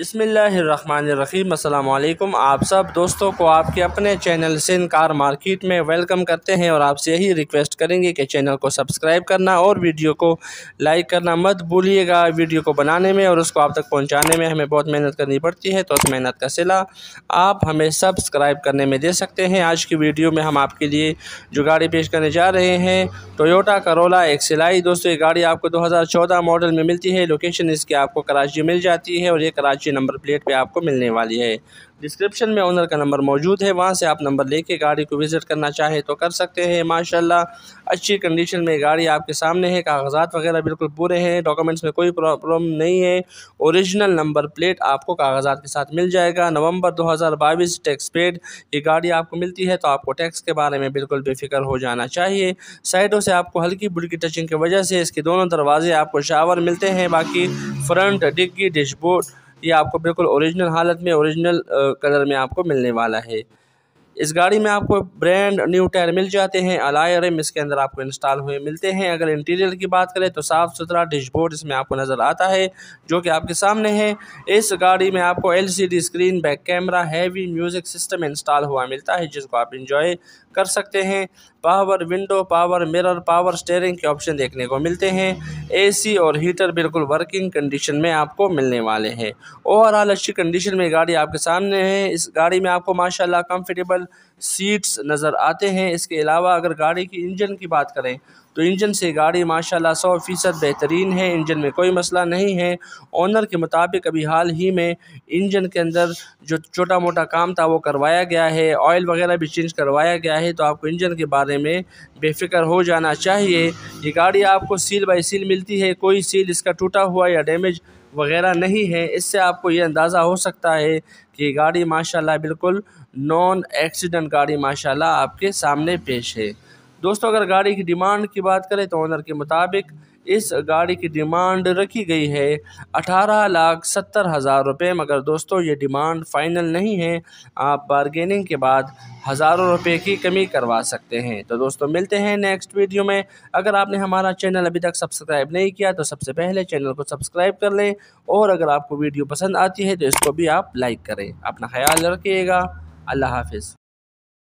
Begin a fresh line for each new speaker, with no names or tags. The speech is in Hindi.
अस्सलाम वालेकुम आप सब दोस्तों को आपके अपने चैनल सिंध कार मार्केट में वेलकम करते हैं और आपसे यही रिक्वेस्ट करेंगे कि चैनल को सब्सक्राइब करना और वीडियो को लाइक करना मत भूलिएगा वीडियो को बनाने में और उसको आप तक पहुंचाने में हमें बहुत मेहनत करनी पड़ती है तो उस मेहनत का सिला आप हमें सब्सक्राइब करने में दे सकते हैं आज की वीडियो में हम आपके लिए जो गाड़ी पेश करने जा रहे हैं टोयोटा करोला एक सिलाई दोस्तों ये गाड़ी आपको दो मॉडल में मिलती है लोकेशन इसकी आपको कराची मिल जाती है और ये कराची पाँचवें नंबर प्लेट पे आपको मिलने वाली है डिस्क्रिप्शन में ओनर का नंबर मौजूद है वहाँ से आप नंबर लेके गाड़ी को विज़िट करना चाहे तो कर सकते हैं माशाल्लाह अच्छी कंडीशन में गाड़ी आपके सामने है कागजात वगैरह बिल्कुल पूरे हैं डॉक्यूमेंट्स में कोई प्रॉब्लम नहीं है ओरिजिनल नंबर प्लेट आपको कागजात के साथ मिल जाएगा नवंबर 2022 टैक्स पेड ये गाड़ी आपको मिलती है तो आपको टैक्स के बारे में बिल्कुल बेफिक्र हो जाना चाहिए साइडों से आपको हल्की बुल्की टचिंग की वजह से इसके दोनों दरवाजे आपको शावर मिलते हैं बाकी फ्रंट डिग्गी डिशबोर्ड ये आपको बिल्कुल ओरिजिनल हालत में ओरिजिनल कलर में आपको मिलने वाला है इस गाड़ी में आपको ब्रांड न्यू टायर मिल जाते हैं अलाय रिम इसके अंदर आपको इंस्टॉल हुए मिलते हैं अगर इंटीरियर की बात करें तो साफ़ सुथरा डिशबोर्ड इसमें आपको नज़र आता है जो कि आपके सामने है इस गाड़ी में आपको LCD screen back camera heavy music system install हुआ मिलता है जिसको आप इंजॉय कर सकते हैं power window power mirror power steering के ऑप्शन देखने को मिलते हैं एसी और हीटर बिल्कुल वर्किंग कंडीशन में आपको मिलने वाले हैं ओवरऑल अच्छी कंडीशन में गाड़ी आपके सामने है इस गाड़ी में आपको माशाल्लाह कंफर्टेबल व्हीकल सीट्स नज़र आते हैं इसके अलावा अगर गाड़ी की इंजन की बात करें तो इंजन से गाड़ी माशाल्लाह सौ फ़ीसद बेहतरीन है इंजन में कोई मसला नहीं है ऑनर के मुताबिक अभी हाल ही में इंजन के अंदर जो छोटा मोटा काम था वो करवाया गया है ऑयल वगैरह भी चेंज करवाया गया है तो आपको इंजन के बारे में बेफिक्र हो जाना चाहिए ये गाड़ी आपको सील बाई सील मिलती है कोई सील इसका टूटा हुआ या डैमेज वगैरह नहीं है इससे आपको ये अंदाज़ा हो सकता है कि गाड़ी माशाल्लाह बिल्कुल नॉन एक्सीडेंट गाड़ी माशाल्लाह आपके सामने पेश है दोस्तों अगर गाड़ी की डिमांड की बात करें तो ऑनर के मुताबिक इस गाड़ी की डिमांड रखी गई है अठारह लाख सत्तर हज़ार रुपये मगर दोस्तों ये डिमांड फ़ाइनल नहीं है आप बारगेनिंग के बाद हज़ारों रुपए की कमी करवा सकते हैं तो दोस्तों मिलते हैं नेक्स्ट वीडियो में अगर आपने हमारा चैनल अभी तक सब्सक्राइब नहीं किया तो सबसे पहले चैनल को सब्सक्राइब कर लें और अगर आपको वीडियो पसंद आती है तो इसको भी आप लाइक करें अपना ख्याल रखिएगा अल्लाह हाफिज़